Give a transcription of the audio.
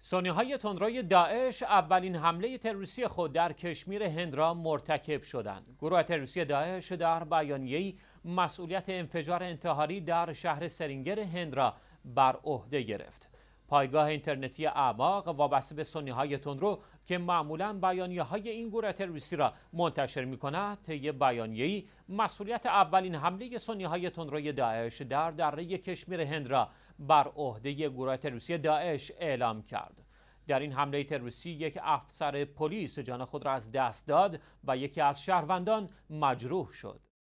سانیه های تندروی داعش اولین حمله تروریستی خود در کشمیر هند را مرتکب شدند. گروه تروریستی داعش در بیانیه‌ای مسئولیت انفجار انتحاری در شهر سرینگر هند را بر عهده گرفت. پایگاه اینترنتی اعماق وابسته به سنی های تندرو که معمولا بیانیه های این گروه تروریستی را منتشر می کند طی بیانیه‌ای مسئولیت اولین حمله سنی های تندروی داعش در دره کشمیر هند را بر عهده گروه تروریستی داعش اعلام کرد در این حمله تروریستی یک افسر پلیس جان خود را از دست داد و یکی از شهروندان مجروح شد